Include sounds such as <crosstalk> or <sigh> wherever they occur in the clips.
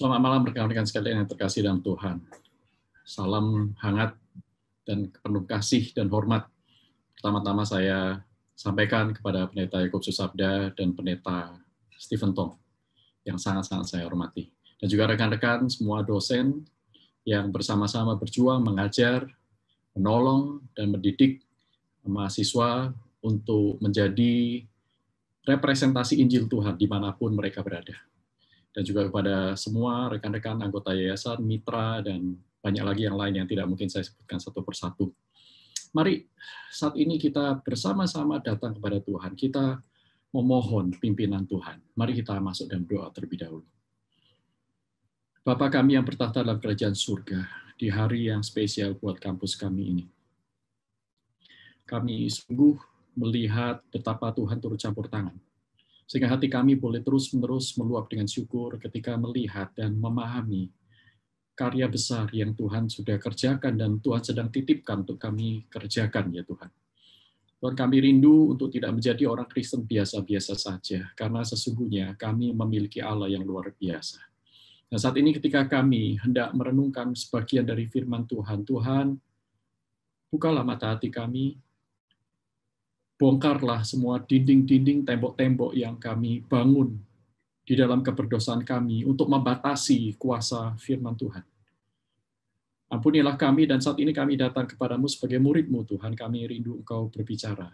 Selamat malam rekan-rekan sekalian yang terkasih dalam Tuhan. Salam hangat dan penuh kasih dan hormat. Pertama-tama saya sampaikan kepada Pendeta Yakub Susabda dan Pendeta Stephen Tong yang sangat-sangat saya hormati. Dan juga rekan-rekan semua dosen yang bersama-sama berjuang mengajar, menolong, dan mendidik mahasiswa untuk menjadi representasi Injil Tuhan dimanapun mereka berada dan juga kepada semua rekan-rekan anggota yayasan, mitra, dan banyak lagi yang lain yang tidak mungkin saya sebutkan satu persatu. Mari saat ini kita bersama-sama datang kepada Tuhan. Kita memohon pimpinan Tuhan. Mari kita masuk dan berdoa terlebih dahulu. Bapa kami yang bertahta dalam kerajaan surga, di hari yang spesial buat kampus kami ini. Kami sungguh melihat betapa Tuhan turut campur tangan sehingga hati kami boleh terus-menerus meluap dengan syukur ketika melihat dan memahami karya besar yang Tuhan sudah kerjakan dan Tuhan sedang titipkan untuk kami kerjakan ya Tuhan. Tuhan kami rindu untuk tidak menjadi orang Kristen biasa-biasa saja, karena sesungguhnya kami memiliki Allah yang luar biasa. Nah saat ini ketika kami hendak merenungkan sebagian dari firman Tuhan, Tuhan, bukalah mata hati kami, bongkarlah semua dinding-dinding tembok-tembok yang kami bangun di dalam keberdosaan kami untuk membatasi kuasa firman Tuhan. Ampunilah kami dan saat ini kami datang kepadamu sebagai muridmu Tuhan, kami rindu engkau berbicara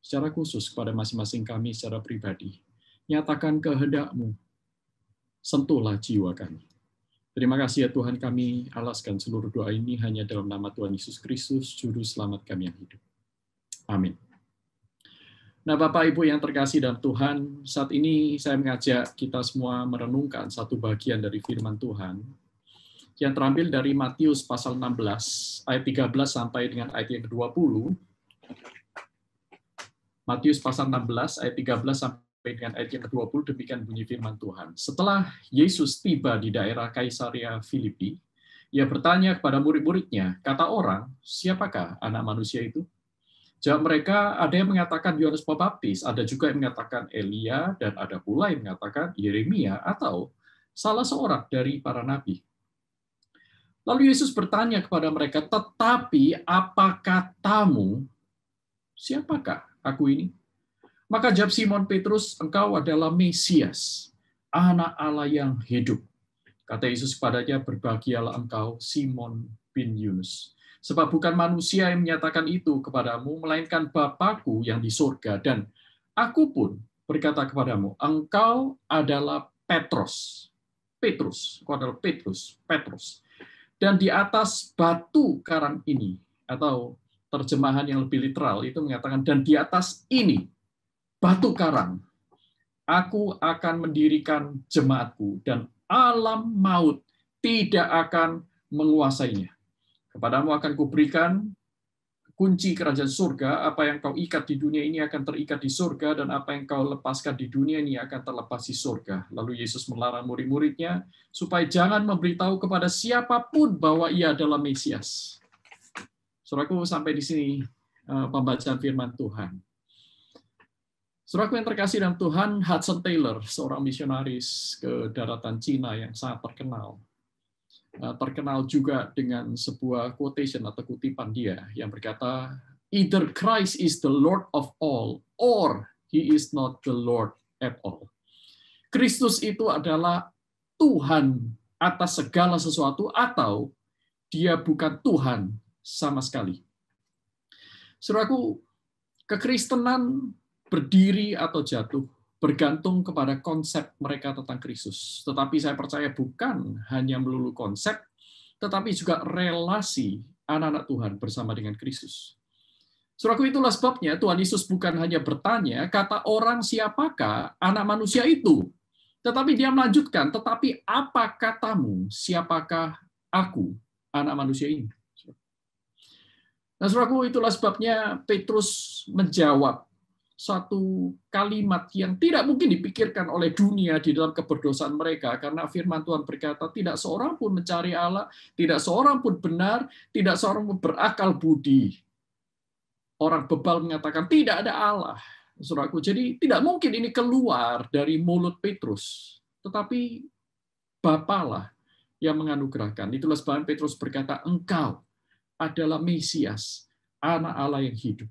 secara khusus kepada masing-masing kami secara pribadi. Nyatakan kehendakmu, sentuhlah jiwa kami. Terima kasih ya Tuhan kami alaskan seluruh doa ini hanya dalam nama Tuhan Yesus Kristus, Juru Selamat kami yang hidup. Amin. Nah, Bapak Ibu yang terkasih dalam Tuhan, saat ini saya mengajak kita semua merenungkan satu bagian dari firman Tuhan yang terambil dari Matius pasal 16 ayat 13 sampai dengan ayat yang ke-20. Matius pasal 16 ayat 13 sampai dengan ayat yang ke-20 demikian bunyi firman Tuhan. Setelah Yesus tiba di daerah Kaisaria Filipi, ia bertanya kepada murid-muridnya, kata orang, siapakah anak manusia itu? mereka ada yang mengatakan Yohanes Pembaptis, ada juga yang mengatakan Elia, dan ada pula yang mengatakan Yeremia atau salah seorang dari para nabi. Lalu Yesus bertanya kepada mereka, tetapi apakah katamu, siapakah aku ini? Maka jawab Simon Petrus, engkau adalah Mesias, anak Allah yang hidup. Kata Yesus kepadanya, berbahagialah engkau, Simon bin Yunus Sebab bukan manusia yang menyatakan itu kepadamu, melainkan Bapakku yang di surga. Dan aku pun berkata kepadamu, engkau adalah Petrus, Petrus, engkau adalah Petrus, Petrus. Dan di atas batu karang ini, atau terjemahan yang lebih literal itu mengatakan dan di atas ini batu karang aku akan mendirikan jemaatku dan alam maut tidak akan menguasainya Kepadamu akan kuberikan kunci kerajaan surga, apa yang kau ikat di dunia ini akan terikat di surga, dan apa yang kau lepaskan di dunia ini akan terlepas di surga. Lalu Yesus melarang murid-muridnya supaya jangan memberitahu kepada siapapun bahwa ia adalah Mesias. Suraku sampai di sini eh, pembacaan firman Tuhan. Suraku yang terkasih dalam Tuhan, Hudson Taylor, seorang misionaris ke daratan Cina yang sangat terkenal. Eh, terkenal juga dengan sebuah quotation atau kutipan dia yang berkata either Christ is the Lord of all or he is not the Lord at all. Kristus itu adalah Tuhan atas segala sesuatu atau dia bukan Tuhan sama sekali. Saudaraku, kekristenan berdiri atau jatuh bergantung kepada konsep mereka tentang Kristus. Tetapi saya percaya bukan hanya melulu konsep, tetapi juga relasi anak-anak Tuhan bersama dengan Kristus. Suraku itulah sebabnya Tuhan Yesus bukan hanya bertanya, kata orang siapakah anak manusia itu? Tetapi dia melanjutkan, tetapi apa katamu, siapakah aku, anak manusia ini? Nah, suraku itulah sebabnya Petrus menjawab satu kalimat yang tidak mungkin dipikirkan oleh dunia di dalam keberdosaan mereka karena firman Tuhan berkata tidak seorang pun mencari Allah, tidak seorang pun benar, tidak seorang pun berakal budi. Orang bebal mengatakan tidak ada Allah. Suraku. jadi tidak mungkin ini keluar dari mulut Petrus, tetapi Bapalah yang menganugerahkan. Itulah sebabnya Petrus berkata, "Engkau adalah Mesias, anak Allah yang hidup."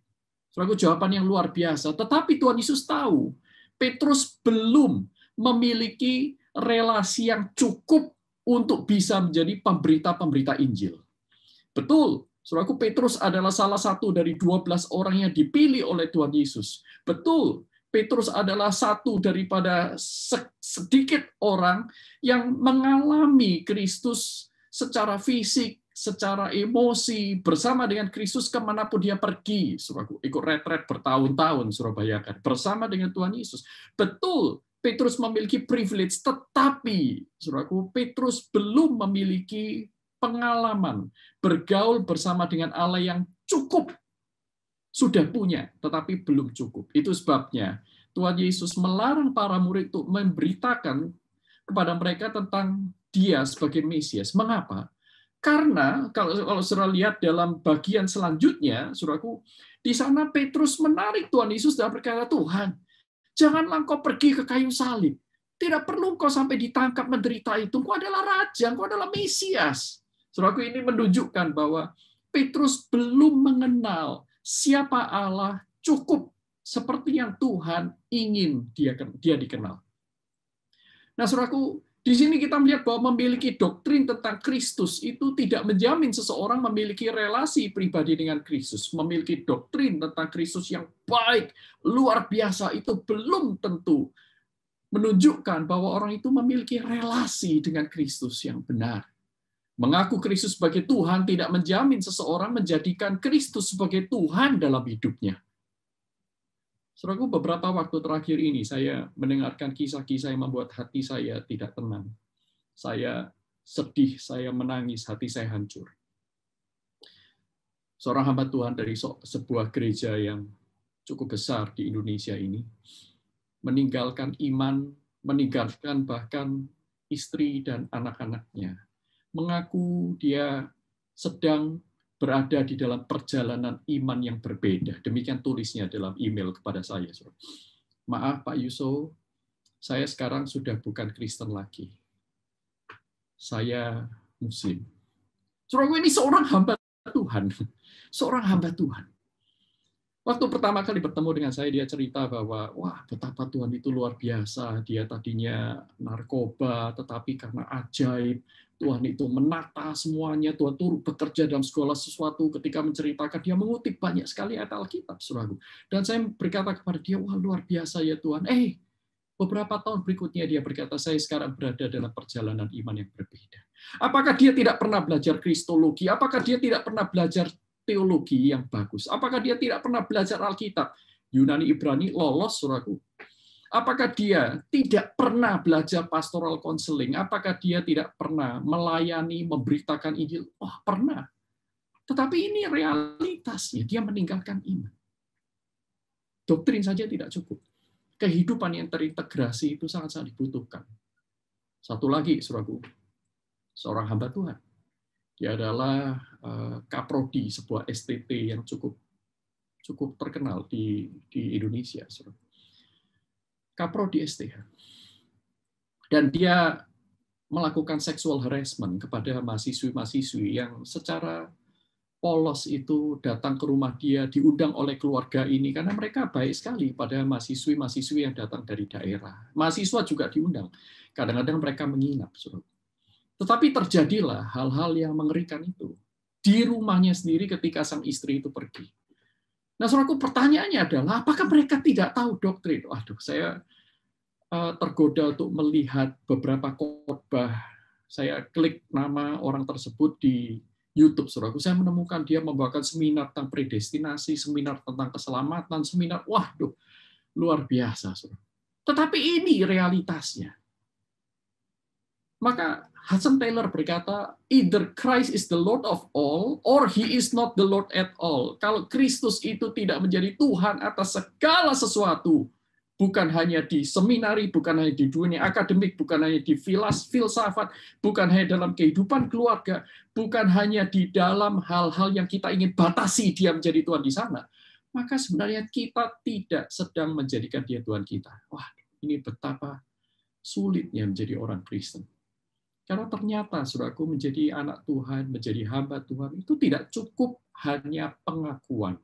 Suatu jawaban yang luar biasa. Tetapi Tuhan Yesus tahu, Petrus belum memiliki relasi yang cukup untuk bisa menjadi pemberita-pemberita Injil. Betul, Saudaraku Petrus adalah salah satu dari 12 orang yang dipilih oleh Tuhan Yesus. Betul, Petrus adalah satu daripada sedikit orang yang mengalami Kristus secara fisik, secara emosi bersama dengan Kristus kemanapun dia pergi, suraku ikut retret bertahun-tahun Surabaya kan bersama dengan Tuhan Yesus. Betul, Petrus memiliki privilege, tetapi suraku Petrus belum memiliki pengalaman bergaul bersama dengan Allah yang cukup sudah punya, tetapi belum cukup. Itu sebabnya Tuhan Yesus melarang para murid untuk memberitakan kepada mereka tentang dia sebagai Mesias. Mengapa? Karena kalau kalau saudara lihat dalam bagian selanjutnya, suraku di sana Petrus menarik Tuhan Yesus dan berkata, Tuhan, janganlah kau pergi ke kayu salib. Tidak perlu kau sampai ditangkap menderita itu. Kau adalah raja, kau adalah Mesias. Suraku ini menunjukkan bahwa Petrus belum mengenal siapa Allah cukup seperti yang Tuhan ingin dia dia dikenal. Nah, suraku. Di sini kita melihat bahwa memiliki doktrin tentang Kristus itu tidak menjamin seseorang memiliki relasi pribadi dengan Kristus. Memiliki doktrin tentang Kristus yang baik, luar biasa, itu belum tentu menunjukkan bahwa orang itu memiliki relasi dengan Kristus yang benar. Mengaku Kristus sebagai Tuhan tidak menjamin seseorang menjadikan Kristus sebagai Tuhan dalam hidupnya. Saudaraku, beberapa waktu terakhir ini saya mendengarkan kisah-kisah yang membuat hati saya tidak tenang. Saya sedih, saya menangis, hati saya hancur. Seorang hamba Tuhan dari sebuah gereja yang cukup besar di Indonesia ini meninggalkan iman, meninggalkan bahkan istri dan anak-anaknya. Mengaku dia sedang berada di dalam perjalanan iman yang berbeda. Demikian tulisnya dalam email kepada saya. Maaf Pak Yuso, saya sekarang sudah bukan Kristen lagi. Saya Muslim. Surah ini seorang hamba Tuhan. Seorang hamba Tuhan. Waktu pertama kali bertemu dengan saya, dia cerita bahwa, wah betapa Tuhan itu luar biasa. Dia tadinya narkoba, tetapi karena ajaib, Tuhan itu menata semuanya, Tuhan turut bekerja dalam segala sesuatu ketika menceritakan, dia mengutip banyak sekali ayat Alkitab, suraku Dan saya berkata kepada dia, wah luar biasa ya Tuhan. Eh, beberapa tahun berikutnya dia berkata, saya sekarang berada dalam perjalanan iman yang berbeda. Apakah dia tidak pernah belajar kristologi? Apakah dia tidak pernah belajar teologi yang bagus? Apakah dia tidak pernah belajar Alkitab? Yunani Ibrani lolos, suraku Apakah dia tidak pernah belajar pastoral counseling? Apakah dia tidak pernah melayani, memberitakan Injil? Wah, oh, pernah. Tetapi ini realitasnya, dia meninggalkan iman. Doktrin saja tidak cukup. Kehidupan yang terintegrasi itu sangat-sangat dibutuhkan. Satu lagi, suraku, seorang hamba Tuhan. Dia adalah eh, kaprodi sebuah STT yang cukup cukup terkenal di di Indonesia. Suraku kaprodi STH. Dan dia melakukan sexual harassment kepada mahasiswi-mahasiswi yang secara polos itu datang ke rumah dia, diundang oleh keluarga ini, karena mereka baik sekali pada mahasiswi-mahasiswi yang datang dari daerah. Mahasiswa juga diundang. Kadang-kadang mereka menginap. Tetapi terjadilah hal-hal yang mengerikan itu. Di rumahnya sendiri ketika sang istri itu pergi. Nah, saudaraku, pertanyaannya adalah apakah mereka tidak tahu doktrin? Waduh, saya eh, tergoda untuk melihat beberapa khotbah. Saya klik nama orang tersebut di YouTube, saudaraku. Saya menemukan dia membawakan seminar tentang predestinasi, seminar tentang keselamatan, seminar, waduh, luar biasa, saudaraku. Tetapi ini realitasnya. Maka Hudson Taylor berkata, either Christ is the Lord of all or he is not the Lord at all. Kalau Kristus itu tidak menjadi Tuhan atas segala sesuatu, bukan hanya di seminari, bukan hanya di dunia akademik, bukan hanya di filas, filsafat, bukan hanya dalam kehidupan keluarga, bukan hanya di dalam hal-hal yang kita ingin batasi dia menjadi Tuhan di sana, maka sebenarnya kita tidak sedang menjadikan dia Tuhan kita. Wah, ini betapa sulitnya menjadi orang Kristen. Karena ternyata saudaraku menjadi anak Tuhan, menjadi hamba Tuhan itu tidak cukup hanya pengakuan,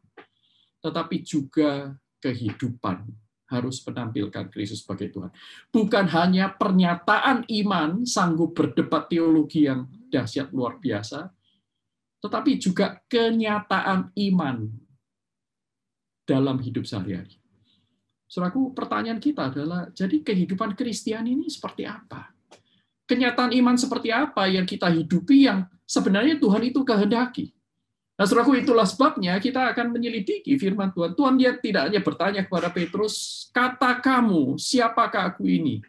tetapi juga kehidupan harus menampilkan Kristus sebagai Tuhan. Bukan hanya pernyataan iman sanggup berdebat teologi yang dahsyat luar biasa, tetapi juga kenyataan iman dalam hidup sehari-hari. Selaku pertanyaan kita adalah, jadi kehidupan Kristen ini seperti apa? kenyataan iman seperti apa yang kita hidupi yang sebenarnya Tuhan itu kehendaki. Nah, saudaraku, itulah sebabnya kita akan menyelidiki firman Tuhan. Tuhan dia tidak hanya bertanya kepada Petrus, kata kamu, siapakah aku ini?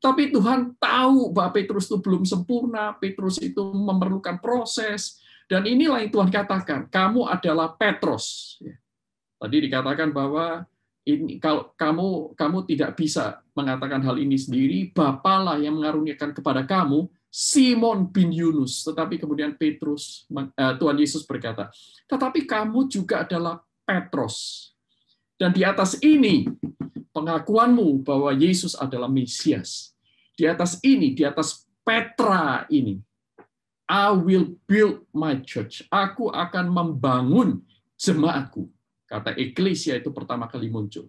Tapi Tuhan tahu bahwa Petrus itu belum sempurna, Petrus itu memerlukan proses, dan inilah yang Tuhan katakan, kamu adalah Petrus. Ya. Tadi dikatakan bahwa ini kalau kamu kamu tidak bisa mengatakan hal ini sendiri, Bapalah yang mengaruniakan kepada kamu Simon bin Yunus. Tetapi kemudian Petrus eh, Tuhan Yesus berkata, "Tetapi kamu juga adalah Petrus Dan di atas ini pengakuanmu bahwa Yesus adalah Mesias. Di atas ini, di atas Petra ini, I will build my church. Aku akan membangun jemaatku Kata eklesia itu pertama kali muncul.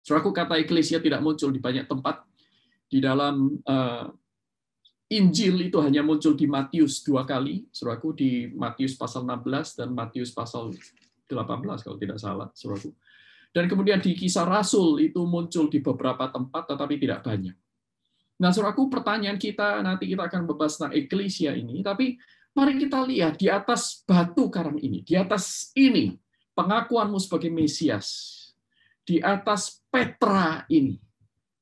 Suraku kata eklesia tidak muncul di banyak tempat. Di dalam uh, Injil itu hanya muncul di Matius dua kali, suraku di Matius pasal 16 dan Matius pasal 18 kalau tidak salah, suraku. Dan kemudian di kisah Rasul itu muncul di beberapa tempat tetapi tidak banyak. Nah, suraku pertanyaan kita nanti kita akan membahas tentang eklesia ini, tapi mari kita lihat di atas batu karang ini, di atas ini pengakuanmu sebagai Mesias di atas Petra ini,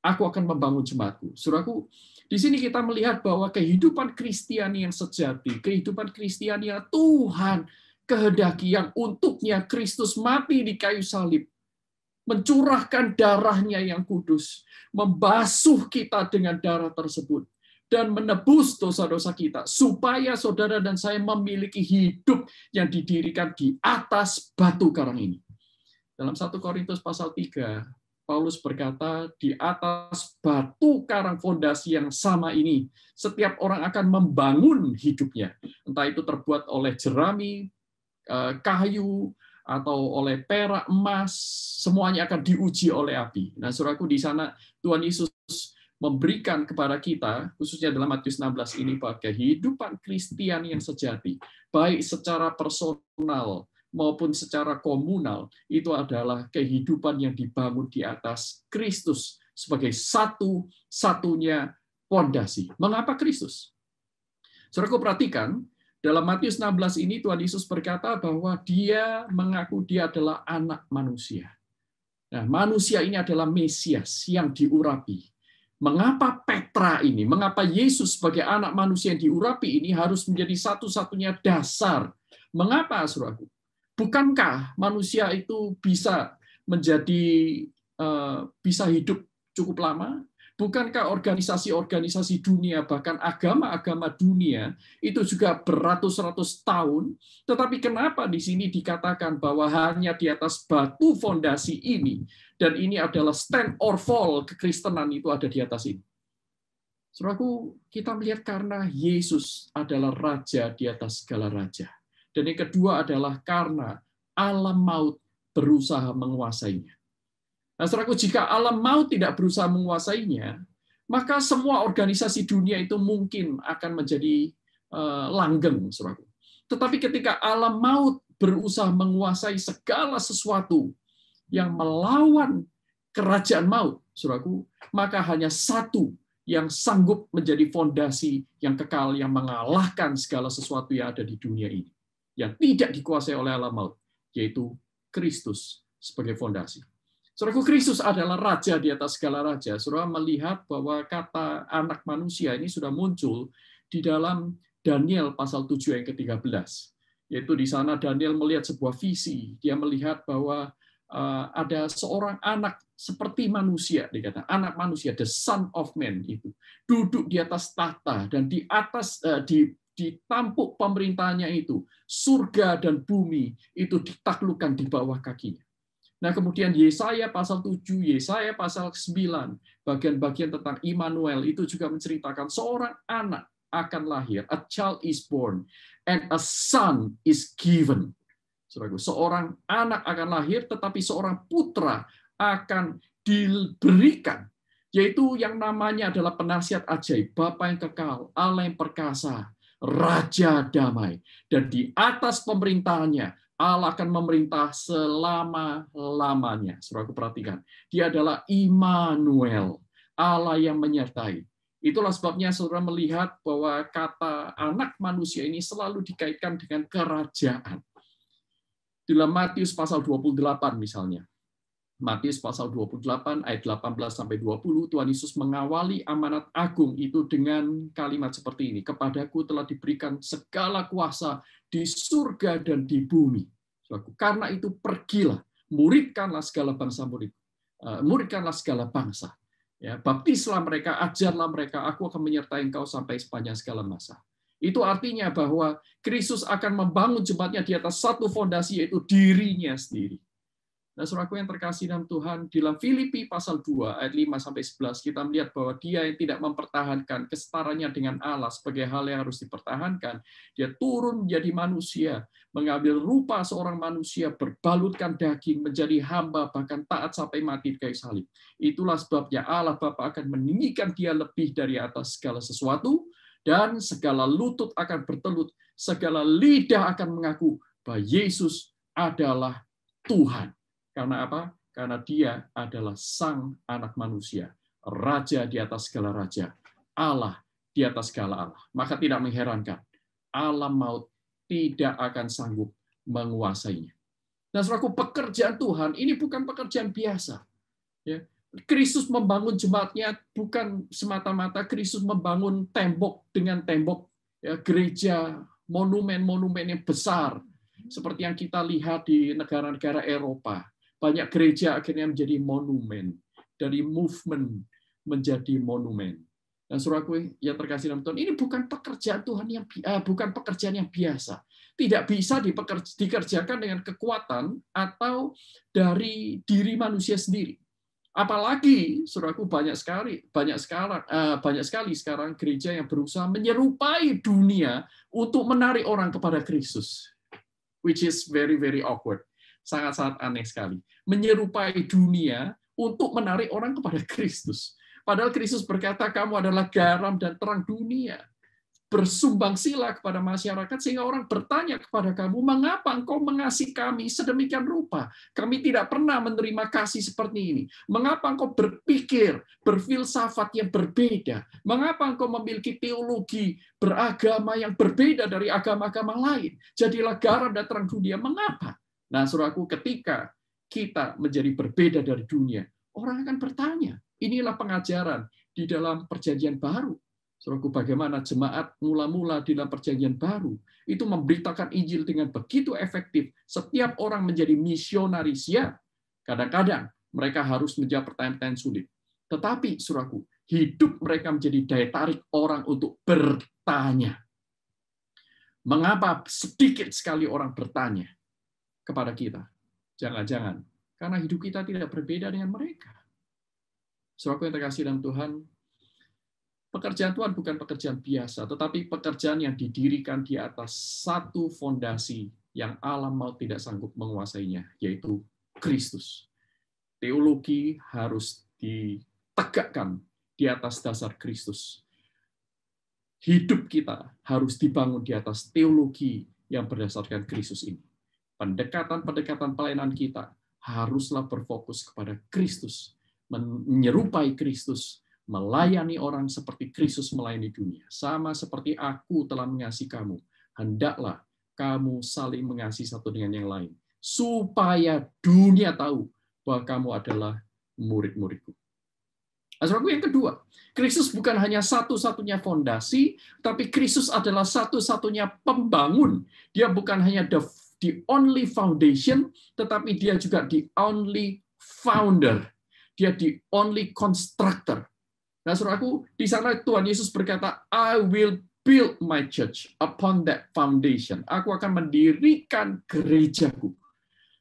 aku akan membangun jemaatku. Suraku, di sini kita melihat bahwa kehidupan Kristiani yang sejati, kehidupan Kristiani yang Tuhan kehendaki yang untuknya Kristus mati di kayu salib, mencurahkan darahnya yang kudus, membasuh kita dengan darah tersebut dan menebus dosa-dosa kita, supaya saudara dan saya memiliki hidup yang didirikan di atas batu karang ini. Dalam 1 Korintus pasal 3, Paulus berkata, di atas batu karang fondasi yang sama ini, setiap orang akan membangun hidupnya. Entah itu terbuat oleh jerami, eh, kayu, atau oleh perak, emas, semuanya akan diuji oleh api. Nah, suraku di sana Tuhan Yesus memberikan kepada kita, khususnya dalam Matius 16 ini, bahwa kehidupan Kristiani yang sejati, baik secara personal maupun secara komunal, itu adalah kehidupan yang dibangun di atas Kristus sebagai satu-satunya pondasi. Mengapa Kristus? Saudaraku perhatikan, dalam Matius 16 ini Tuhan Yesus berkata bahwa dia mengaku dia adalah anak manusia. Nah, manusia ini adalah Mesias yang diurapi, mengapa Petra ini, mengapa Yesus sebagai anak manusia yang diurapi ini harus menjadi satu-satunya dasar. Mengapa, suruhku? Bukankah manusia itu bisa menjadi eh, bisa hidup cukup lama Bukankah organisasi-organisasi dunia, bahkan agama-agama dunia, itu juga beratus-ratus tahun? Tetapi kenapa di sini dikatakan bahwa hanya di atas batu fondasi ini, dan ini adalah stand or fall kekristenan itu ada di atas ini? Saudaraku, kita melihat karena Yesus adalah Raja di atas segala Raja. Dan yang kedua adalah karena alam maut berusaha menguasainya. Nah, saudaraku, jika alam mau tidak berusaha menguasainya, maka semua organisasi dunia itu mungkin akan menjadi eh, langgeng, saudaraku. Tetapi ketika alam maut berusaha menguasai segala sesuatu yang melawan kerajaan maut, saudaraku, maka hanya satu yang sanggup menjadi fondasi yang kekal yang mengalahkan segala sesuatu yang ada di dunia ini, yang tidak dikuasai oleh alam maut, yaitu Kristus sebagai fondasi. Saudaraku Kristus adalah raja di atas segala raja. Saudara melihat bahwa kata anak manusia ini sudah muncul di dalam Daniel pasal 7 yang ke-13. Yaitu di sana Daniel melihat sebuah visi, dia melihat bahwa eh, ada seorang anak seperti manusia dikata anak manusia the son of man itu duduk di atas tahta dan di atas eh, di di tampuk pemerintahnya itu surga dan bumi itu ditaklukkan di bawah kakinya Nah, kemudian Yesaya pasal 7, Yesaya pasal 9, bagian-bagian tentang Immanuel itu juga menceritakan seorang anak akan lahir, a child is born and a son is given. seorang anak akan lahir tetapi seorang putra akan diberikan yaitu yang namanya adalah penasihat ajaib, Bapa yang kekal, Allah yang perkasa, Raja damai. Dan di atas pemerintahannya Allah akan memerintah selama-lamanya. Saudaraku perhatikan, dia adalah Immanuel, Allah yang menyertai. Itulah sebabnya saudara melihat bahwa kata anak manusia ini selalu dikaitkan dengan kerajaan. Dalam Matius pasal 28 misalnya, Matius pasal 28 ayat 18 sampai 20 Tuhan Yesus mengawali amanat agung itu dengan kalimat seperti ini kepadaku telah diberikan segala kuasa di surga dan di bumi karena itu pergilah muridkanlah segala bangsa murid eh, muridkanlah segala bangsa ya baptislah mereka ajarlah mereka aku akan menyertai engkau sampai sepanjang segala masa itu artinya bahwa Kristus akan membangun jemaatnya di atas satu fondasi yaitu dirinya sendiri Nah, saudaraku yang terkasih dalam Tuhan, di dalam Filipi pasal 2 ayat 5 sampai 11 kita melihat bahwa dia yang tidak mempertahankan kesetaranya dengan Allah sebagai hal yang harus dipertahankan, dia turun menjadi manusia, mengambil rupa seorang manusia, berbalutkan daging, menjadi hamba, bahkan taat sampai mati di kayu salib. Itulah sebabnya Allah Bapa akan meninggikan dia lebih dari atas segala sesuatu, dan segala lutut akan bertelut, segala lidah akan mengaku bahwa Yesus adalah Tuhan. Karena apa? Karena dia adalah sang anak manusia, raja di atas segala raja, Allah di atas segala Allah. Maka tidak mengherankan, alam maut tidak akan sanggup menguasainya. Dan selaku pekerjaan Tuhan ini bukan pekerjaan biasa. Ya, Kristus membangun jemaatnya bukan semata-mata Kristus membangun tembok dengan tembok ya, gereja, monumen-monumen yang besar seperti yang kita lihat di negara-negara Eropa. Banyak gereja akhirnya menjadi monumen. Dari movement menjadi monumen. Dan suraku yang terkasih dalam Tuhan, ini bukan pekerjaan Tuhan yang uh, bukan pekerjaan yang biasa. Tidak bisa dikerjakan dengan kekuatan atau dari diri manusia sendiri. Apalagi suraku banyak sekali banyak sekarang uh, eh, banyak sekali sekarang gereja yang berusaha menyerupai dunia untuk menarik orang kepada Kristus, which is very very awkward sangat-sangat aneh sekali. Menyerupai dunia untuk menarik orang kepada Kristus. Padahal Kristus berkata, kamu adalah garam dan terang dunia. Bersumbang sila kepada masyarakat sehingga orang bertanya kepada kamu, mengapa engkau mengasihi kami sedemikian rupa? Kami tidak pernah menerima kasih seperti ini. Mengapa engkau berpikir, berfilsafat yang berbeda? Mengapa engkau memiliki teologi beragama yang berbeda dari agama-agama lain? Jadilah garam dan terang dunia. Mengapa? Nah, suraku ketika kita menjadi berbeda dari dunia, orang akan bertanya. Inilah pengajaran di dalam perjanjian baru. suraku bagaimana jemaat mula-mula di dalam perjanjian baru itu memberitakan Injil dengan begitu efektif. Setiap orang menjadi misionaris ya. Kadang-kadang mereka harus menjawab pertanyaan-pertanyaan sulit. Tetapi, suraku, hidup mereka menjadi daya tarik orang untuk bertanya. Mengapa sedikit sekali orang bertanya? kepada kita. Jangan-jangan. Karena hidup kita tidak berbeda dengan mereka. sewaktu yang terkasih dalam Tuhan, pekerjaan Tuhan bukan pekerjaan biasa, tetapi pekerjaan yang didirikan di atas satu fondasi yang alam mau tidak sanggup menguasainya, yaitu Kristus. Teologi harus ditegakkan di atas dasar Kristus. Hidup kita harus dibangun di atas teologi yang berdasarkan Kristus ini pendekatan-pendekatan pelayanan kita haruslah berfokus kepada Kristus, menyerupai Kristus, melayani orang seperti Kristus melayani dunia. Sama seperti aku telah mengasihi kamu, hendaklah kamu saling mengasihi satu dengan yang lain, supaya dunia tahu bahwa kamu adalah murid-muridku. Asalku nah, yang kedua, Kristus bukan hanya satu-satunya fondasi, tapi Kristus adalah satu-satunya pembangun. Dia bukan hanya the the only foundation, tetapi dia juga the only founder. Dia the only constructor. Nah, suruh aku, di sana Tuhan Yesus berkata, I will build my church upon that foundation. Aku akan mendirikan gerejaku.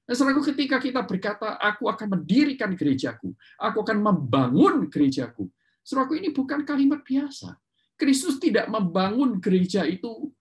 Nah, suruh aku ketika kita berkata, aku akan mendirikan gerejaku, aku akan membangun gerejaku. Suruh aku, ini bukan kalimat biasa. Kristus tidak membangun gereja itu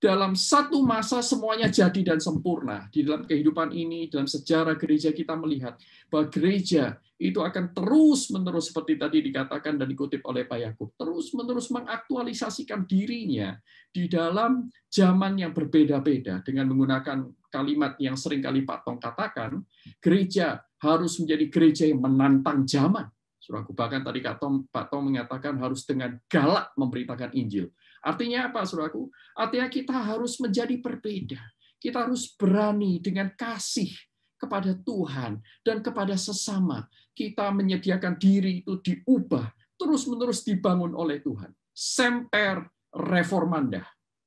dalam satu masa semuanya jadi dan sempurna. Di dalam kehidupan ini, dalam sejarah gereja kita melihat bahwa gereja itu akan terus-menerus seperti tadi dikatakan dan dikutip oleh Pak Yakub, terus-menerus mengaktualisasikan dirinya di dalam zaman yang berbeda-beda dengan menggunakan kalimat yang seringkali Pak Tong katakan, gereja harus menjadi gereja yang menantang zaman. Surah bahkan tadi Pak Tong mengatakan harus dengan galak memberitakan Injil. Artinya apa, saudaraku? Artinya kita harus menjadi berbeda. Kita harus berani dengan kasih kepada Tuhan dan kepada sesama. Kita menyediakan diri itu diubah, terus-menerus dibangun oleh Tuhan. Semper reformanda.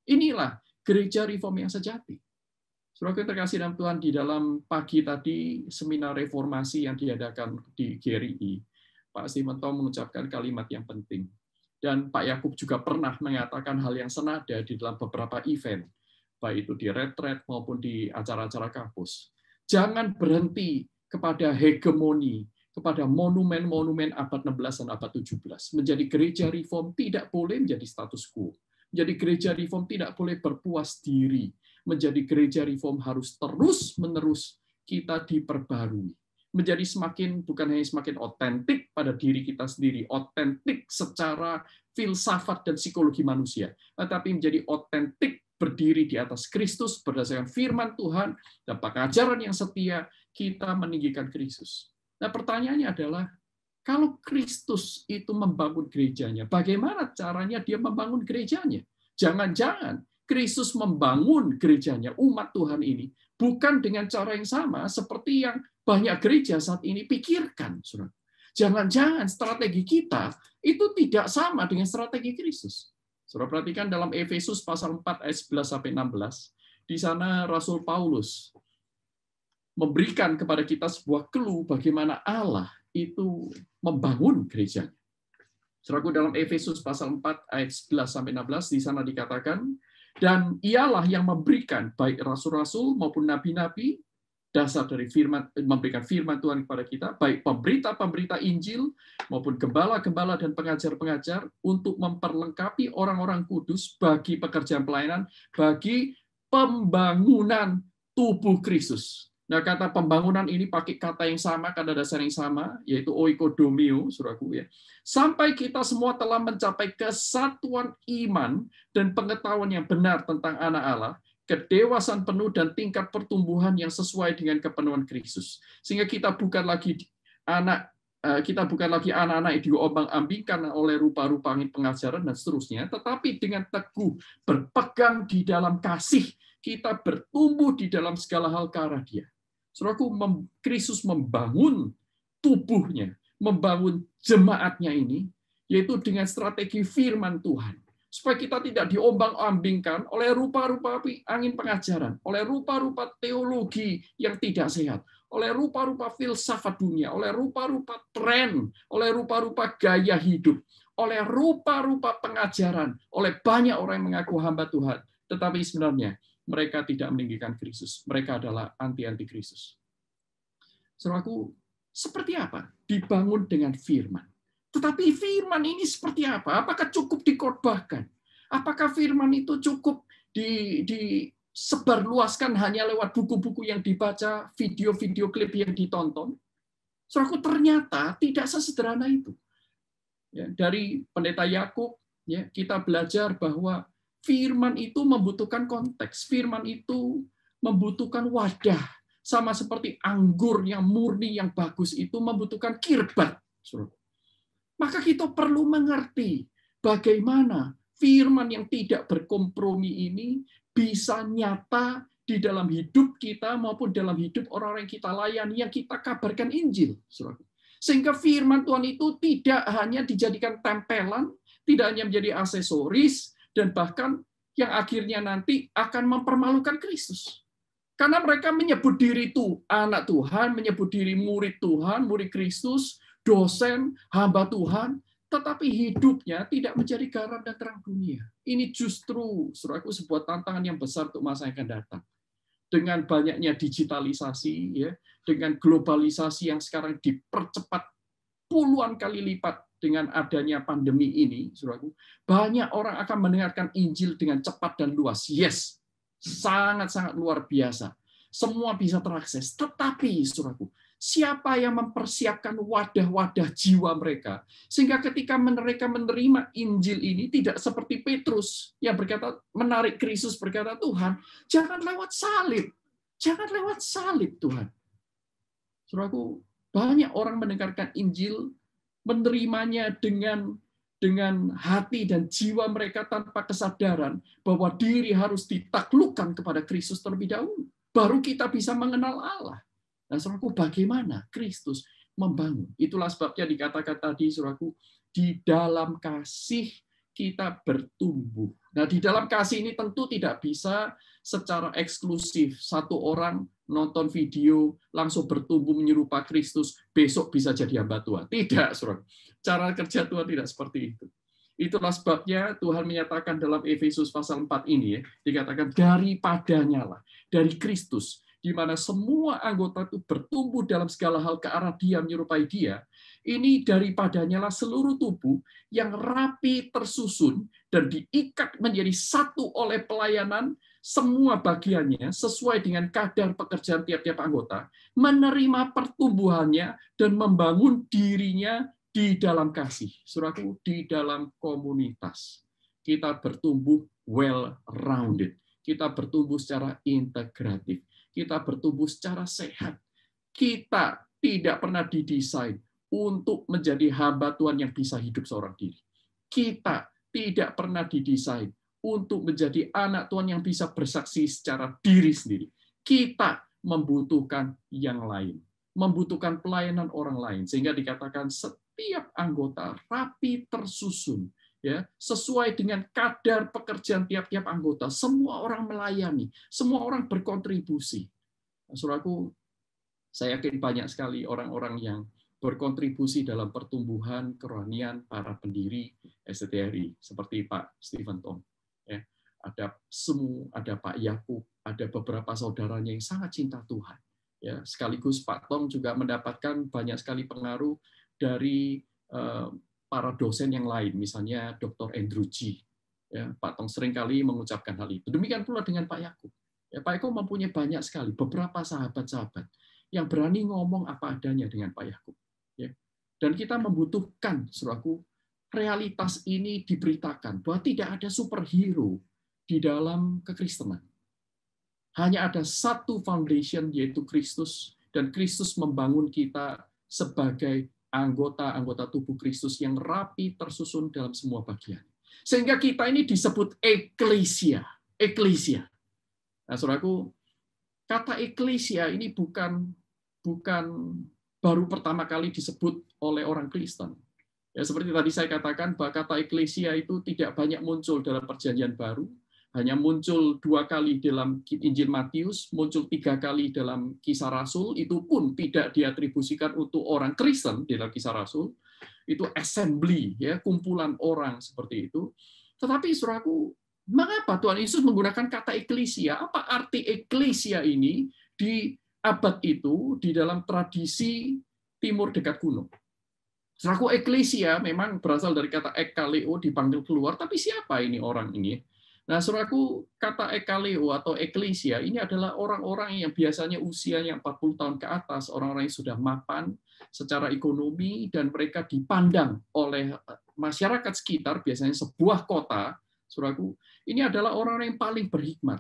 Inilah gereja reform yang sejati. Saudaraku, yang terkasih dalam Tuhan, di dalam pagi tadi seminar reformasi yang diadakan di GRI, Pak Simanto mengucapkan kalimat yang penting. Dan Pak Yakub juga pernah mengatakan hal yang senada di dalam beberapa event, baik itu di retret maupun di acara-acara kampus. Jangan berhenti kepada hegemoni, kepada monumen-monumen abad 16 dan abad 17. Menjadi gereja reform tidak boleh menjadi status quo. Menjadi gereja reform tidak boleh berpuas diri. Menjadi gereja reform harus terus-menerus kita diperbarui menjadi semakin bukan hanya semakin otentik pada diri kita sendiri, otentik secara filsafat dan psikologi manusia, tetapi menjadi otentik berdiri di atas Kristus berdasarkan firman Tuhan dan pengajaran yang setia, kita meninggikan Kristus. Nah, pertanyaannya adalah kalau Kristus itu membangun gerejanya, bagaimana caranya dia membangun gerejanya? Jangan-jangan Kristus membangun gerejanya, umat Tuhan ini, bukan dengan cara yang sama seperti yang banyak gereja saat ini pikirkan, saudara. Jangan-jangan strategi kita itu tidak sama dengan strategi Kristus. Saudara perhatikan dalam Efesus pasal 4 ayat 11 sampai 16, di sana Rasul Paulus memberikan kepada kita sebuah clue bagaimana Allah itu membangun gerejanya. Saudaraku dalam Efesus pasal 4 ayat 11 sampai 16 di sana dikatakan dan ialah yang memberikan baik rasul-rasul maupun nabi-nabi dasar dari firman memberikan firman Tuhan kepada kita baik pemberita-pemberita Injil maupun gembala-gembala dan pengajar-pengajar untuk memperlengkapi orang-orang kudus bagi pekerjaan pelayanan bagi pembangunan tubuh Kristus. Nah, kata pembangunan ini pakai kata yang sama, kata dasar yang sama, yaitu oikodomio, suraku ya. Sampai kita semua telah mencapai kesatuan iman dan pengetahuan yang benar tentang anak Allah, kedewasan penuh dan tingkat pertumbuhan yang sesuai dengan kepenuhan Kristus. Sehingga kita bukan lagi anak eh, kita bukan lagi anak-anak yang diombang-ambingkan oleh rupa-rupa angin pengajaran dan seterusnya, tetapi dengan teguh berpegang di dalam kasih, kita bertumbuh di dalam segala hal ke arah dia. Kristus membangun tubuhnya, membangun jemaatnya ini, yaitu dengan strategi firman Tuhan supaya kita tidak diombang-ambingkan oleh rupa-rupa angin pengajaran, oleh rupa-rupa teologi yang tidak sehat, oleh rupa-rupa filsafat dunia, oleh rupa-rupa tren, oleh rupa-rupa gaya hidup, oleh rupa-rupa pengajaran, oleh banyak orang yang mengaku hamba Tuhan, tetapi sebenarnya mereka tidak meninggikan Kristus. Mereka adalah anti-anti Kristus. aku seperti apa dibangun dengan firman? Tetapi firman ini seperti apa? Apakah cukup dikorbankan? Apakah firman itu cukup di, disebarluaskan hanya lewat buku-buku yang dibaca, video-video klip yang ditonton? Saudaraku ternyata tidak sesederhana itu. Ya, dari pendeta Yakub ya, kita belajar bahwa firman itu membutuhkan konteks, firman itu membutuhkan wadah, sama seperti anggur yang murni yang bagus itu membutuhkan kirbat. Suruh. Maka kita perlu mengerti bagaimana firman yang tidak berkompromi ini bisa nyata di dalam hidup kita maupun dalam hidup orang-orang yang kita layani yang kita kabarkan Injil. Sehingga firman Tuhan itu tidak hanya dijadikan tempelan, tidak hanya menjadi aksesoris, dan bahkan yang akhirnya nanti akan mempermalukan Kristus. Karena mereka menyebut diri itu anak Tuhan, menyebut diri murid Tuhan, murid Kristus, dosen, hamba Tuhan, tetapi hidupnya tidak menjadi garam dan terang dunia. Ini justru, saudaraku, sebuah tantangan yang besar untuk masa yang akan datang. Dengan banyaknya digitalisasi, ya, dengan globalisasi yang sekarang dipercepat puluhan kali lipat dengan adanya pandemi ini, saudaraku, banyak orang akan mendengarkan Injil dengan cepat dan luas. Yes, sangat-sangat luar biasa. Semua bisa terakses. Tetapi, saudaraku, siapa yang mempersiapkan wadah-wadah jiwa mereka. Sehingga ketika mereka menerima Injil ini, tidak seperti Petrus yang berkata, menarik Kristus berkata, Tuhan, jangan lewat salib. Jangan lewat salib, Tuhan. Suraku, banyak orang mendengarkan Injil, menerimanya dengan dengan hati dan jiwa mereka tanpa kesadaran bahwa diri harus ditaklukkan kepada Kristus terlebih dahulu. Baru kita bisa mengenal Allah. Nah, bagaimana Kristus membangun? Itulah sebabnya dikatakan tadi, saudaraku, di dalam kasih kita bertumbuh. Nah, di dalam kasih ini tentu tidak bisa secara eksklusif satu orang nonton video langsung bertumbuh menyerupa Kristus, besok bisa jadi hamba Tuhan. Tidak, Saudara. Cara kerja Tuhan tidak seperti itu. Itulah sebabnya Tuhan menyatakan dalam Efesus pasal 4 ini ya, dikatakan daripadanya lah, dari Kristus di mana semua anggota itu bertumbuh dalam segala hal ke arah dia, menyerupai dia, ini daripadanya lah seluruh tubuh yang rapi tersusun dan diikat menjadi satu oleh pelayanan semua bagiannya sesuai dengan kadar pekerjaan tiap-tiap anggota, menerima pertumbuhannya dan membangun dirinya di dalam kasih. Suratku di dalam komunitas. Kita bertumbuh well-rounded. Kita bertumbuh secara integratif kita bertumbuh secara sehat. Kita tidak pernah didesain untuk menjadi hamba Tuhan yang bisa hidup seorang diri. Kita tidak pernah didesain untuk menjadi anak Tuhan yang bisa bersaksi secara diri sendiri. Kita membutuhkan yang lain, membutuhkan pelayanan orang lain, sehingga dikatakan setiap anggota rapi tersusun ya sesuai dengan kadar pekerjaan tiap-tiap anggota semua orang melayani semua orang berkontribusi nah, Suraku, saya yakin banyak sekali orang-orang yang berkontribusi dalam pertumbuhan kerohanian para pendiri STRI seperti Pak Steven Tong. ya ada semua, ada Pak Yakub ada beberapa saudaranya yang sangat cinta Tuhan ya sekaligus Pak Tong juga mendapatkan banyak sekali pengaruh dari eh, para dosen yang lain, misalnya Dr. Andrew G. Ya, Pak Tong seringkali mengucapkan hal itu. Demikian pula dengan Pak Yakub. Ya, Pak Eko mempunyai banyak sekali, beberapa sahabat-sahabat yang berani ngomong apa adanya dengan Pak Yakub. Ya. Dan kita membutuhkan, selaku realitas ini diberitakan bahwa tidak ada superhero di dalam kekristenan. Hanya ada satu foundation yaitu Kristus dan Kristus membangun kita sebagai anggota-anggota tubuh Kristus yang rapi tersusun dalam semua bagian. Sehingga kita ini disebut eklesia. Eklesia. Nah, saudaraku, kata eklesia ini bukan bukan baru pertama kali disebut oleh orang Kristen. Ya, seperti tadi saya katakan bahwa kata eklesia itu tidak banyak muncul dalam perjanjian baru, hanya muncul dua kali dalam Injil Matius, muncul tiga kali dalam Kisah Rasul, itu pun tidak diatribusikan untuk orang Kristen di dalam Kisah Rasul. Itu assembly, ya kumpulan orang seperti itu. Tetapi aku, mengapa Tuhan Yesus menggunakan kata eklesia? Apa arti eklesia ini di abad itu di dalam tradisi timur dekat kuno? aku eklesia memang berasal dari kata ekaleo dipanggil keluar, tapi siapa ini orang ini? Nah, suraku kata ekaleo atau eklesia ini adalah orang-orang yang biasanya usianya 40 tahun ke atas, orang-orang yang sudah mapan secara ekonomi dan mereka dipandang oleh eh, masyarakat sekitar, biasanya sebuah kota, suraku, ini adalah orang-orang yang paling berhikmat.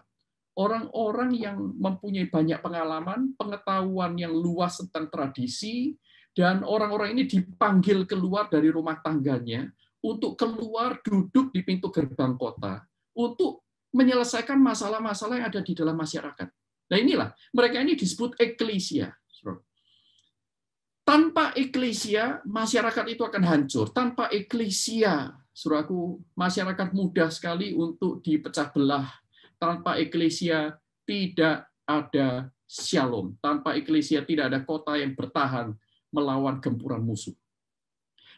Orang-orang yang mempunyai banyak pengalaman, pengetahuan yang luas tentang tradisi, dan orang-orang ini dipanggil keluar dari rumah tangganya untuk keluar duduk di pintu gerbang kota untuk menyelesaikan masalah-masalah yang ada di dalam masyarakat. Nah inilah, mereka ini disebut eklesia. Tanpa eklesia, masyarakat itu akan hancur. Tanpa eklesia, suraku, masyarakat mudah sekali untuk dipecah belah. Tanpa eklesia, tidak ada shalom. Tanpa eklesia, tidak ada kota yang bertahan melawan gempuran musuh.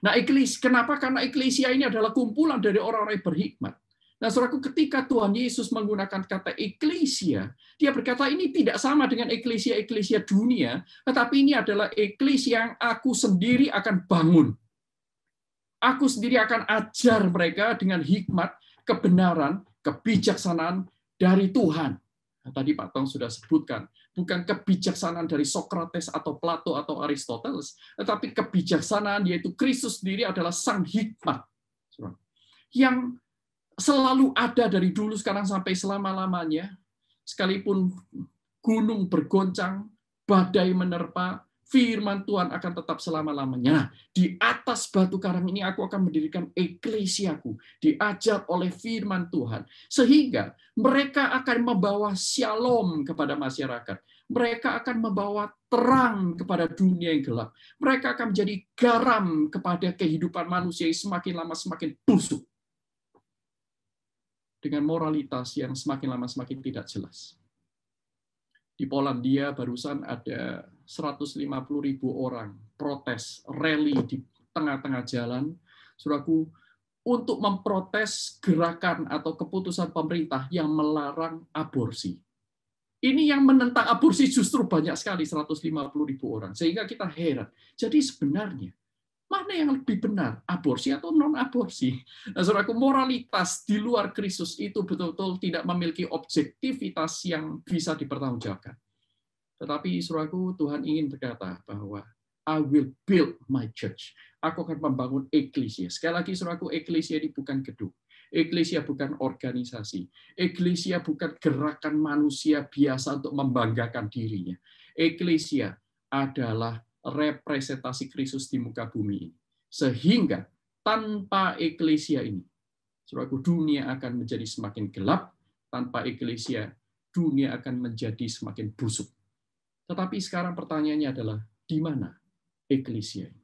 Nah, kenapa? Karena eklesia ini adalah kumpulan dari orang-orang yang berhikmat. Nah, saudaraku, ketika Tuhan Yesus menggunakan kata eklesia, dia berkata ini tidak sama dengan eklesia-eklesia dunia, tetapi ini adalah eklesia yang aku sendiri akan bangun. Aku sendiri akan ajar mereka dengan hikmat, kebenaran, kebijaksanaan dari Tuhan. Nah, tadi Pak Tong sudah sebutkan, bukan kebijaksanaan dari Sokrates atau Plato atau Aristoteles, tetapi kebijaksanaan yaitu Kristus sendiri adalah sang hikmat. Yang selalu ada dari dulu sekarang sampai selama-lamanya, sekalipun gunung bergoncang, badai menerpa, firman Tuhan akan tetap selama-lamanya. Nah, di atas batu karang ini aku akan mendirikan eklesiaku, diajar oleh firman Tuhan. Sehingga mereka akan membawa shalom kepada masyarakat. Mereka akan membawa terang kepada dunia yang gelap. Mereka akan menjadi garam kepada kehidupan manusia yang semakin lama semakin busuk dengan moralitas yang semakin lama semakin tidak jelas. Di Polandia barusan ada 150 ribu orang protes, rally di tengah-tengah jalan. Suraku untuk memprotes gerakan atau keputusan pemerintah yang melarang aborsi. Ini yang menentang aborsi justru banyak sekali, 150 ribu orang. Sehingga kita heran. Jadi sebenarnya mana yang lebih benar, aborsi atau non-aborsi? Nah, saudaraku, moralitas di luar Kristus itu betul-betul tidak memiliki objektivitas yang bisa dipertanggungjawabkan. Tetapi, saudaraku, Tuhan ingin berkata bahwa I will build my church. Aku akan membangun eklesia. Sekali lagi, saudaraku, eklesia ini bukan gedung. Eklesia bukan organisasi. Eklesia bukan gerakan manusia biasa untuk membanggakan dirinya. Eklesia adalah representasi Kristus di muka bumi ini. Sehingga tanpa eklesia ini, saudaraku dunia akan menjadi semakin gelap, tanpa eklesia dunia akan menjadi semakin busuk. Tetapi sekarang pertanyaannya adalah di mana eklesia ini?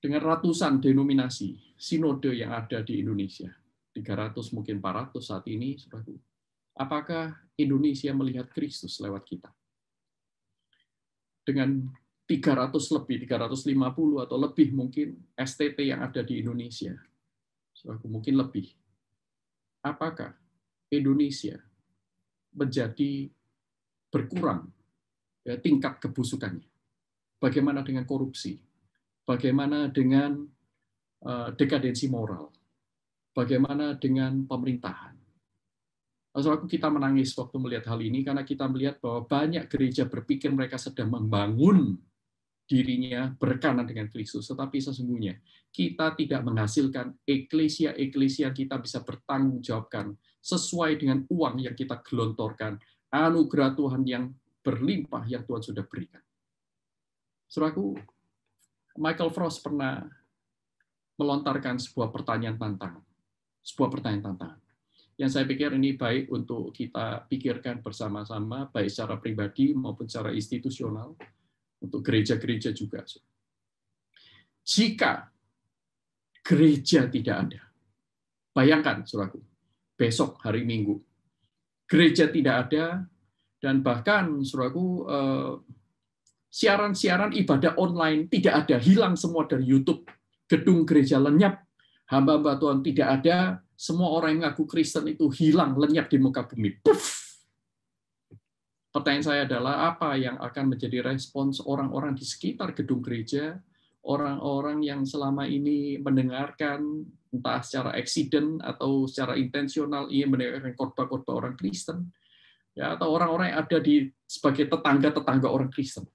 Dengan ratusan denominasi sinode yang ada di Indonesia, 300 mungkin 400 saat ini, saudaraku. Apakah Indonesia melihat Kristus lewat kita? dengan 300 lebih, 350 atau lebih mungkin STT yang ada di Indonesia. Selaku mungkin lebih. Apakah Indonesia menjadi berkurang ya, tingkat kebusukannya? Bagaimana dengan korupsi? Bagaimana dengan uh, dekadensi moral? Bagaimana dengan pemerintahan? Saudaraku kita menangis waktu melihat hal ini karena kita melihat bahwa banyak gereja berpikir mereka sedang membangun dirinya berkanan dengan Kristus, tetapi sesungguhnya kita tidak menghasilkan eklesia-eklesia kita bisa bertanggung jawabkan sesuai dengan uang yang kita gelontorkan, anugerah Tuhan yang berlimpah yang Tuhan sudah berikan. Suraku, Michael Frost pernah melontarkan sebuah pertanyaan tantangan. Sebuah pertanyaan tantangan yang saya pikir ini baik untuk kita pikirkan bersama-sama, baik secara pribadi maupun secara institusional, untuk gereja-gereja juga. Jika gereja tidak ada, bayangkan, suraku, besok hari Minggu, gereja tidak ada, dan bahkan, suraku, eh, siaran-siaran ibadah online tidak ada, hilang semua dari YouTube. Gedung gereja lenyap, hamba-hamba Tuhan tidak ada, semua orang yang ngaku Kristen itu hilang, lenyap di muka bumi. Puff! Pertanyaan saya adalah apa yang akan menjadi respons orang-orang di sekitar gedung gereja, orang-orang yang selama ini mendengarkan entah secara eksiden atau secara intensional ia mendengarkan korban-korban orang Kristen, ya atau orang-orang yang ada di sebagai tetangga-tetangga orang Kristen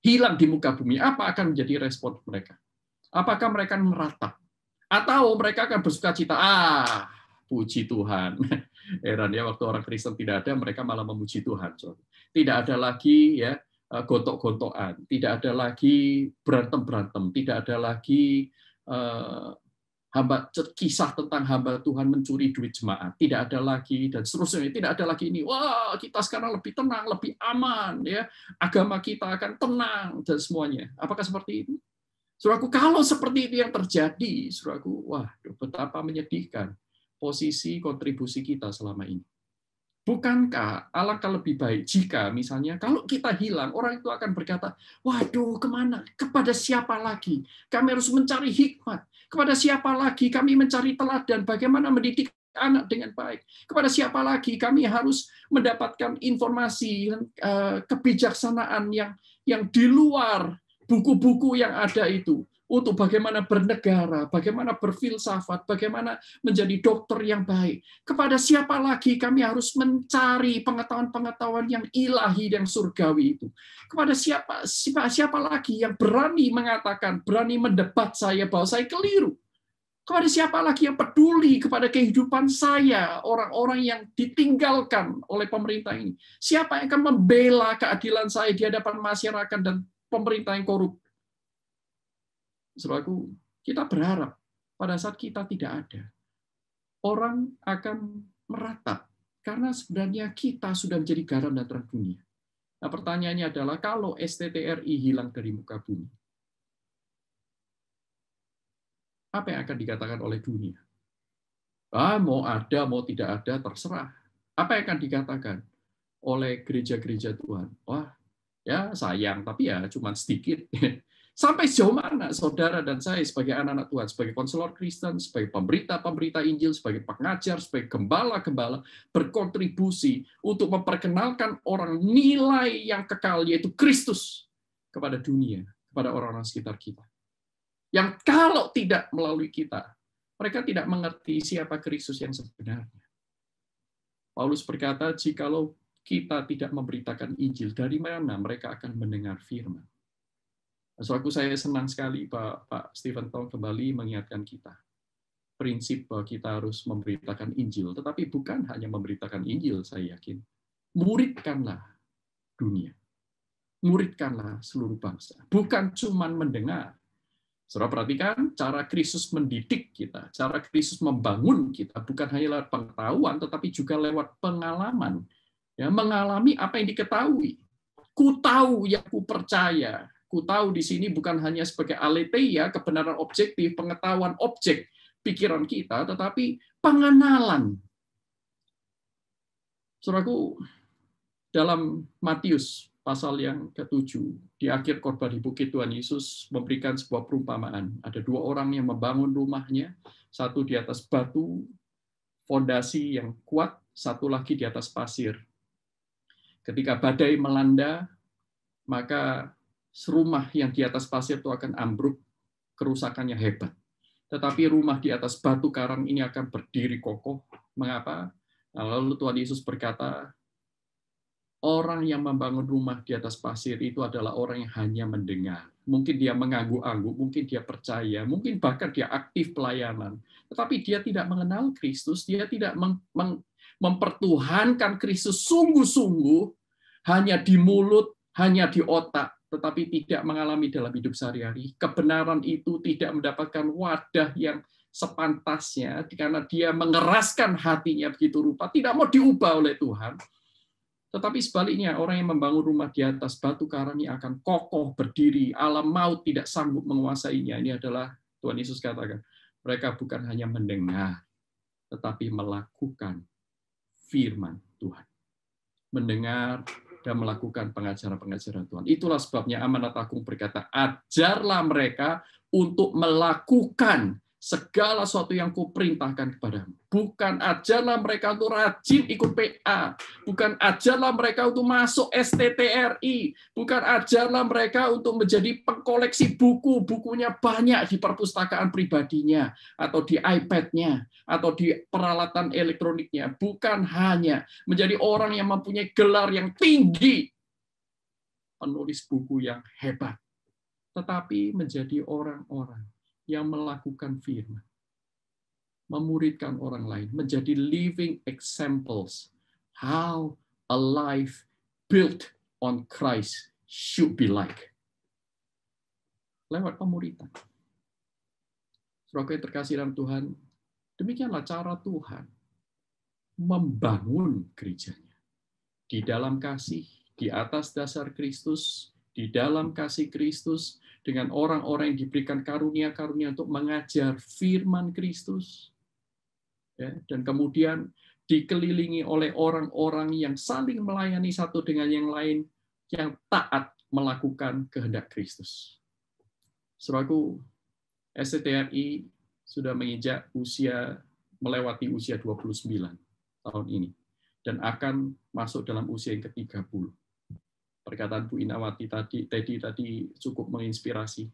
hilang di muka bumi, apa akan menjadi respon mereka? Apakah mereka meratap? Atau mereka akan bersuka cita, ah, puji Tuhan. <laughs> Heran ya, waktu orang Kristen tidak ada, mereka malah memuji Tuhan. Tidak ada lagi ya eh, gontok-gontokan, tidak ada lagi berantem-berantem, tidak ada lagi eh, hamba kisah tentang hamba Tuhan mencuri duit jemaat tidak ada lagi dan seterusnya tidak ada lagi ini wah kita sekarang lebih tenang lebih aman ya agama kita akan tenang dan semuanya apakah seperti itu Suraku, kalau seperti itu yang terjadi, suraku, wah, betapa menyedihkan posisi kontribusi kita selama ini. Bukankah alangkah lebih baik jika misalnya kalau kita hilang, orang itu akan berkata, waduh kemana, kepada siapa lagi? Kami harus mencari hikmat. Kepada siapa lagi kami mencari teladan, bagaimana mendidik anak dengan baik. Kepada siapa lagi kami harus mendapatkan informasi, eh, kebijaksanaan yang yang di luar buku-buku yang ada itu untuk bagaimana bernegara, bagaimana berfilsafat, bagaimana menjadi dokter yang baik. Kepada siapa lagi kami harus mencari pengetahuan-pengetahuan yang ilahi dan surgawi itu? Kepada siapa, siapa siapa lagi yang berani mengatakan, berani mendebat saya bahwa saya keliru? Kepada siapa lagi yang peduli kepada kehidupan saya, orang-orang yang ditinggalkan oleh pemerintah ini? Siapa yang akan membela keadilan saya di hadapan masyarakat dan pemerintah yang korup. Selaku kita berharap pada saat kita tidak ada, orang akan merata karena sebenarnya kita sudah menjadi garam dan terang dunia. Nah, pertanyaannya adalah kalau STTRI hilang dari muka bumi, apa yang akan dikatakan oleh dunia? Ah, mau ada, mau tidak ada, terserah. Apa yang akan dikatakan oleh gereja-gereja Tuhan? Wah, ya sayang tapi ya cuman sedikit <laughs> sampai sejauh mana saudara dan saya sebagai anak-anak Tuhan sebagai konselor Kristen sebagai pemberita pemberita Injil sebagai pengajar sebagai gembala-gembala berkontribusi untuk memperkenalkan orang nilai yang kekal yaitu Kristus kepada dunia kepada orang-orang sekitar kita yang kalau tidak melalui kita mereka tidak mengerti siapa Kristus yang sebenarnya Paulus berkata, jikalau kita tidak memberitakan Injil, dari mana mereka akan mendengar firman? Selaku saya senang sekali Pak, Pak Stephen Tong kembali mengingatkan kita. Prinsip bahwa eh, kita harus memberitakan Injil, tetapi bukan hanya memberitakan Injil, saya yakin. Muridkanlah dunia. Muridkanlah seluruh bangsa. Bukan cuma mendengar, Saudara perhatikan cara Kristus mendidik kita, cara Kristus membangun kita bukan hanya lewat pengetahuan tetapi juga lewat pengalaman ya, mengalami apa yang diketahui. Ku tahu yang ku percaya. Ku tahu di sini bukan hanya sebagai aletheia, kebenaran objektif, pengetahuan objek pikiran kita, tetapi pengenalan. Suratku dalam Matius pasal yang ketujuh, di akhir korban di bukit Tuhan Yesus memberikan sebuah perumpamaan. Ada dua orang yang membangun rumahnya, satu di atas batu, fondasi yang kuat, satu lagi di atas pasir. Ketika badai melanda, maka serumah yang di atas pasir itu akan ambruk, kerusakannya hebat. Tetapi rumah di atas batu karang ini akan berdiri kokoh. Mengapa? Nah, lalu Tuhan Yesus berkata, orang yang membangun rumah di atas pasir itu adalah orang yang hanya mendengar. Mungkin dia mengangguk-angguk, mungkin dia percaya, mungkin bahkan dia aktif pelayanan. Tetapi dia tidak mengenal Kristus, dia tidak mem mem mempertuhankan Kristus sungguh-sungguh, hanya di mulut, hanya di otak, tetapi tidak mengalami dalam hidup sehari-hari. Kebenaran itu tidak mendapatkan wadah yang sepantasnya karena dia mengeraskan hatinya begitu rupa, tidak mau diubah oleh Tuhan. Tetapi sebaliknya, orang yang membangun rumah di atas batu karang ini akan kokoh berdiri, alam maut tidak sanggup menguasainya. Ini adalah Tuhan Yesus katakan, mereka bukan hanya mendengar, tetapi melakukan firman Tuhan. Mendengar, dan melakukan pengajaran-pengajaran Tuhan. Itulah sebabnya amanat agung berkata, ajarlah mereka untuk melakukan segala sesuatu yang kuperintahkan kepadamu. Bukan ajarlah mereka untuk rajin ikut PA, bukan ajarlah mereka untuk masuk STTRI, bukan ajarlah mereka untuk menjadi pengkoleksi buku, bukunya banyak di perpustakaan pribadinya, atau di iPad-nya, atau di peralatan elektroniknya. Bukan hanya menjadi orang yang mempunyai gelar yang tinggi, penulis buku yang hebat, tetapi menjadi orang-orang yang melakukan firman. Memuridkan orang lain, menjadi living examples how a life built on Christ should be like. Lewat pemuritan. Sebagai terkasih dalam Tuhan, demikianlah cara Tuhan membangun gerejanya. Di dalam kasih, di atas dasar Kristus, di dalam kasih Kristus, dengan orang-orang yang diberikan karunia-karunia untuk mengajar firman Kristus. Ya, dan kemudian dikelilingi oleh orang-orang yang saling melayani satu dengan yang lain yang taat melakukan kehendak Kristus. Suraku SCTRI sudah menginjak usia melewati usia 29 tahun ini dan akan masuk dalam usia yang ke-30 perkataan Bu Inawati tadi, Teddy tadi cukup menginspirasi.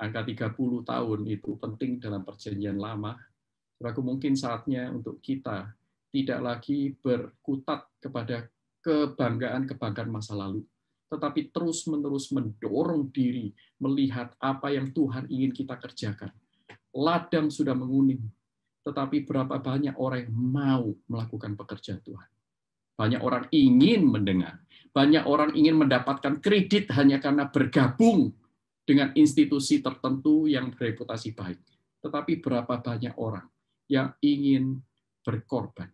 Angka 30 tahun itu penting dalam perjanjian lama. Aku mungkin saatnya untuk kita tidak lagi berkutat kepada kebanggaan-kebanggaan masa lalu, tetapi terus-menerus mendorong diri melihat apa yang Tuhan ingin kita kerjakan. Ladang sudah menguning, tetapi berapa banyak orang yang mau melakukan pekerjaan Tuhan banyak orang ingin mendengar. Banyak orang ingin mendapatkan kredit hanya karena bergabung dengan institusi tertentu yang bereputasi baik. Tetapi berapa banyak orang yang ingin berkorban,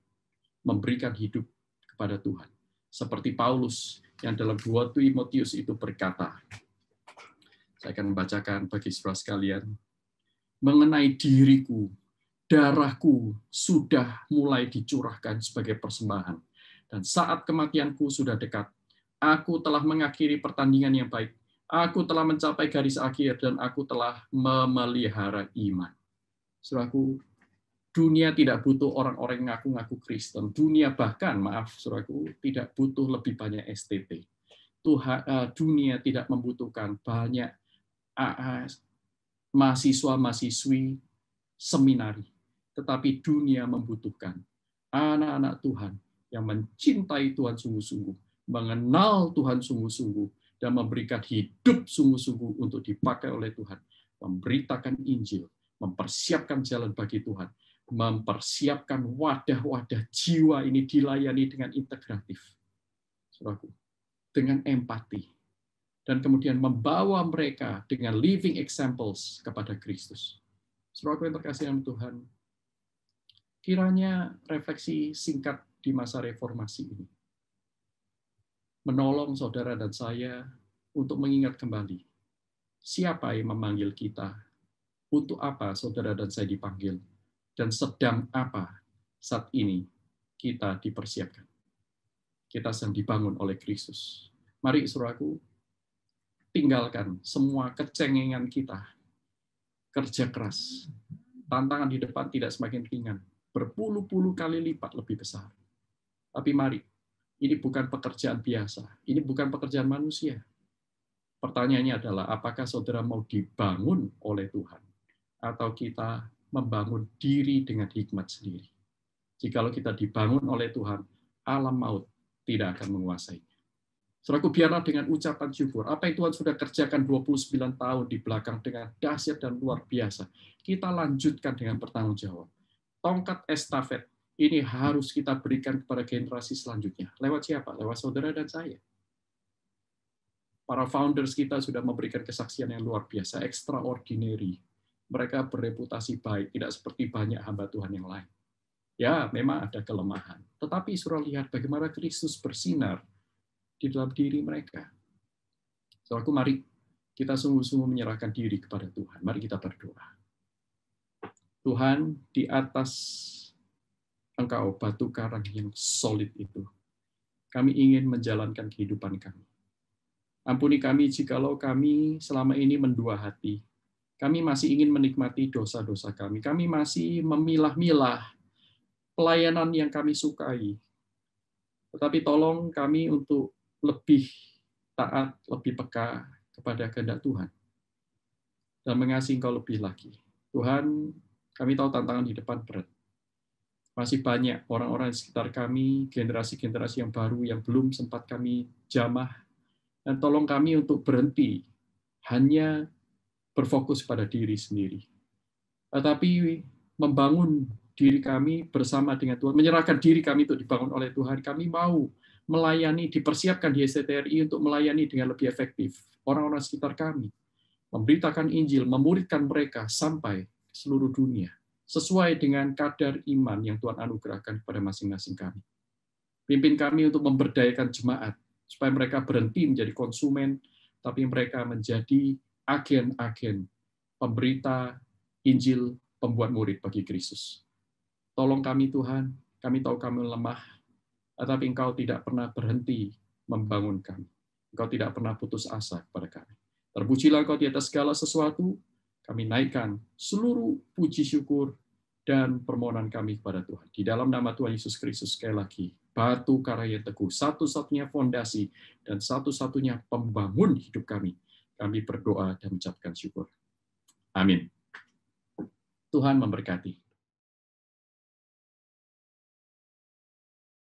memberikan hidup kepada Tuhan. Seperti Paulus yang dalam 2 Timotius itu berkata, saya akan membacakan bagi saudara sekalian, mengenai diriku, darahku sudah mulai dicurahkan sebagai persembahan dan saat kematianku sudah dekat. Aku telah mengakhiri pertandingan yang baik. Aku telah mencapai garis akhir dan aku telah memelihara iman. Suraku, dunia tidak butuh orang-orang yang ngaku-ngaku Kristen. Dunia bahkan, maaf suraku, tidak butuh lebih banyak STT. Tuhan, eh, dunia tidak membutuhkan banyak eh, eh, mahasiswa-mahasiswi seminari. Tetapi dunia membutuhkan anak-anak Tuhan yang mencintai Tuhan sungguh-sungguh, mengenal Tuhan sungguh-sungguh, dan memberikan hidup sungguh-sungguh untuk dipakai oleh Tuhan, memberitakan Injil, mempersiapkan jalan bagi Tuhan, mempersiapkan wadah-wadah jiwa ini dilayani dengan integratif, dengan empati, dan kemudian membawa mereka dengan living examples kepada Kristus. Saudaraku yang terkasih dalam Tuhan, kiranya refleksi singkat di masa reformasi ini. Menolong saudara dan saya untuk mengingat kembali siapa yang memanggil kita, untuk apa saudara dan saya dipanggil, dan sedang apa saat ini kita dipersiapkan. Kita sedang dibangun oleh Kristus. Mari suruh aku tinggalkan semua kecengengan kita, kerja keras, tantangan di depan tidak semakin ringan, berpuluh-puluh kali lipat lebih besar tapi mari, ini bukan pekerjaan biasa, ini bukan pekerjaan manusia. Pertanyaannya adalah apakah saudara mau dibangun oleh Tuhan atau kita membangun diri dengan hikmat sendiri. Jikalau kita dibangun oleh Tuhan, alam maut tidak akan menguasainya. Saudaraku, biarlah dengan ucapan syukur. Apa yang Tuhan sudah kerjakan 29 tahun di belakang dengan dahsyat dan luar biasa. Kita lanjutkan dengan bertanggung jawab. Tongkat estafet ini harus kita berikan kepada generasi selanjutnya. Lewat siapa? Lewat saudara dan saya. Para founders kita sudah memberikan kesaksian yang luar biasa, extraordinary. Mereka bereputasi baik, tidak seperti banyak hamba Tuhan yang lain. Ya, memang ada kelemahan. Tetapi suruh lihat bagaimana Kristus bersinar di dalam diri mereka. Saudaraku, mari kita sungguh-sungguh menyerahkan diri kepada Tuhan. Mari kita berdoa. Tuhan, di atas engkau batu karang yang solid itu. Kami ingin menjalankan kehidupan kami. Ampuni kami jikalau kami selama ini mendua hati. Kami masih ingin menikmati dosa-dosa kami. Kami masih memilah-milah pelayanan yang kami sukai. Tetapi tolong kami untuk lebih taat, lebih peka kepada kehendak Tuhan. Dan mengasihi engkau lebih lagi. Tuhan, kami tahu tantangan di depan berat masih banyak orang-orang di sekitar kami, generasi-generasi yang baru yang belum sempat kami jamah. Dan tolong kami untuk berhenti hanya berfokus pada diri sendiri. Tetapi membangun diri kami bersama dengan Tuhan, menyerahkan diri kami untuk dibangun oleh Tuhan. Kami mau melayani, dipersiapkan di STRI untuk melayani dengan lebih efektif orang-orang sekitar kami. Memberitakan Injil, memuridkan mereka sampai seluruh dunia sesuai dengan kadar iman yang Tuhan anugerahkan kepada masing-masing kami. Pimpin kami untuk memberdayakan jemaat, supaya mereka berhenti menjadi konsumen, tapi mereka menjadi agen-agen pemberita Injil pembuat murid bagi Kristus. Tolong kami Tuhan, kami tahu kami lemah, tetapi Engkau tidak pernah berhenti membangun kami. Engkau tidak pernah putus asa kepada kami. Terpujilah Engkau di atas segala sesuatu, kami naikkan seluruh puji syukur dan permohonan kami kepada Tuhan. Di dalam nama Tuhan Yesus Kristus sekali lagi, batu karya teguh, satu-satunya fondasi dan satu-satunya pembangun hidup kami. Kami berdoa dan mengucapkan syukur. Amin. Tuhan memberkati.